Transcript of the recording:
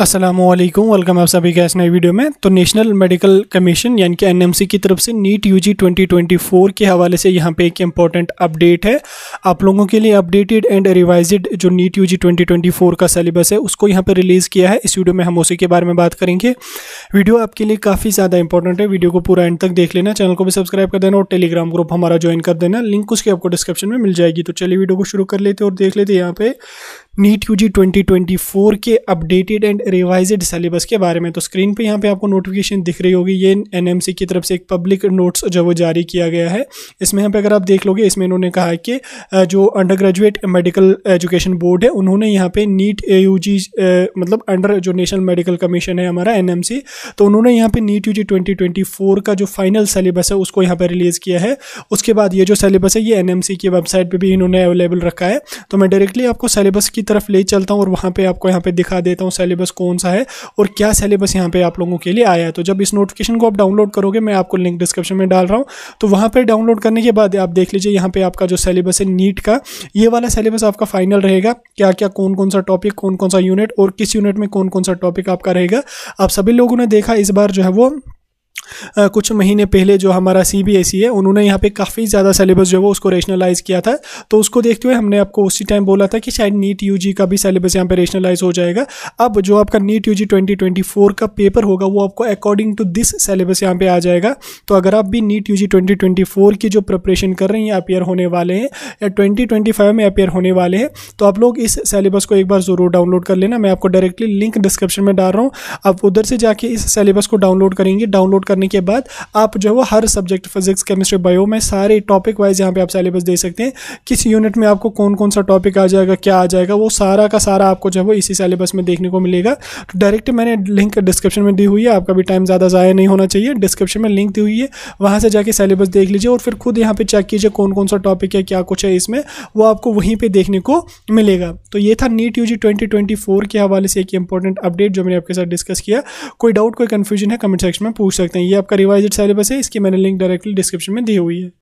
Aslam welcome आप सभी का इस नई वीडियो में तो नेशनल मेडिकल कमीशन यानी कि सी की तरफ से नीट ट्वेंटी 2024 के हवाले से यहाँ पे एक इम्पॉर्टेंट अपडेट है आप लोगों के लिए अपडेटेड एंड रिवाइज्ड जो नीट ट्वेंटी 2024 का सिलेबस है उसको यहाँ पे रिलीज़ किया है इस वीडियो में हम उसी के बारे में बात करेंगे वीडियो आपके लिए काफ़ी ज़्यादा इंपॉर्टेंट है वीडियो को पूरा एंड तक देख लेना चैनल को भी सब्सक्राइब कर देना और टेलीग्राम ग्रुप हमारा ज्वाइन कर देना लिंक उसके आपको डिस्क्रिप्शन में मिल जाएगी तो चलिए वीडियो को शुरू कर लेते और देख लेते यहाँ पे NEET U G twenty twenty four के अपडेटेड एंड रिवाइज सिलेबस के बारे में तो स्क्रीन पे यहाँ पे आपको नोटिफिकेशन दिख रही होगी ये एन की तरफ से एक पब्लिक नोट्स जो वो जारी किया गया है इसमें यहाँ पे अगर आप देख लोगे इसमें इन्होंने कहा है कि जो under graduate medical education board है उन्होंने यहाँ पे नीट यू मतलब अंडर जो नेशनल मेडिकल कमीशन है हमारा एन तो उन्होंने यहाँ पे नीट यू जी का जो फाइनल सिलेबस है उसको यहाँ पर रिलीज़ किया है उसके बाद ये जो सिलेबस है ये एन की वेबसाइट पर भी इन्होंने अवेलेबल रखा है तो मैं डायरेक्टली आपको सिलेबस की तरफ ले चलता हूँ और वहाँ पे आपको यहाँ पे दिखा देता हूँ सिलेबस कौन सा है और क्या सिलेबस यहाँ पे आप लोगों के लिए आया है तो जब इस नोटिफिकेशन को आप डाउनलोड करोगे मैं आपको लिंक डिस्क्रिप्शन में डाल रहा हूँ तो वहाँ पर डाउनलोड करने के बाद आप देख लीजिए यहाँ पर आपका जो सिलेबस है नीट का ये वाला सिलेबस आपका फाइनल रहेगा क्या क्या कौन कौन सा टॉपिक कौन कौन सा यूनिट और किस यूनिट में कौन कौन सा टॉपिक आपका रहेगा आप सभी लोगों ने देखा इस बार जो है वो कुछ महीने पहले जो हमारा सी बी एस ई है उन्होंने यहाँ पे काफ़ी ज़्यादा सिलेबस जो है वो उसको रेशनलाइज किया था तो उसको देखते हुए हमने आपको उसी टाइम बोला था कि शायद नीट यू जी का भी सिलेबस यहाँ पे रेशनलाइज हो जाएगा अब जो आपका NEET U G twenty twenty four का पेपर होगा वो आपको अकॉर्डिंग टू दिस सिलेबस यहाँ पे आ जाएगा तो अगर आप भी NEET U G twenty twenty four की जो प्रपरेशन कर रहे हैं अपेयर होने वाले हैं या ट्वेंटी ट्वेंटी फाइव में अपेयर होने वाले हैं तो आप लोग इस सिलेबस को एक बार ज़रूर डाउनलोड कर लेना मैं आपको डायरेक्टली लिंक डिस्क्रिप्शन में डाल रहा हूँ आप उधर से जाके इस सिलेबस को डाउनलोड करेंगे डाउनलोड कर करने के बाद आप जो है वो हर सब्जेक्ट फिजिक्स केमिस्ट्री बायो में सारे टॉपिक वाइज यहाँ पे आप सिलेबस दे सकते हैं किस यूनिट में आपको कौन कौन सा टॉपिक आ जाएगा क्या आ जाएगा वो सारा का सारा आपको जो है वो इसी सिलेबस में देखने को मिलेगा तो डायरेक्ट मैंने लिंक डिस्क्रिप्शन में दी हुई है आपका भी टाइम ज़्यादा ज़ाया नहीं होना चाहिए डिस्क्रिप्शन में लिंक दी हुई है वहाँ से जाके सिलेबस देख लीजिए और फिर खुद यहाँ पर चेक कीजिए कौन कौन सा टॉपिक है क्या कुछ है इसमें वो आपको वहीं पर देखने को मिलेगा तो ये था नीट यू जी के हवाले से एक इंपॉर्टेंट अपडेट जो मैंने आपके साथ डिस्कस किया कोई डाउट कोई कन्फ्यूजन है कमेंट सेक्शन में पूछ सकते हैं ये आपका रिवाइज सिलेबस है इसकी मैंने लिंक डायरेक्टली डिस्क्रिप्शन में दी हुई है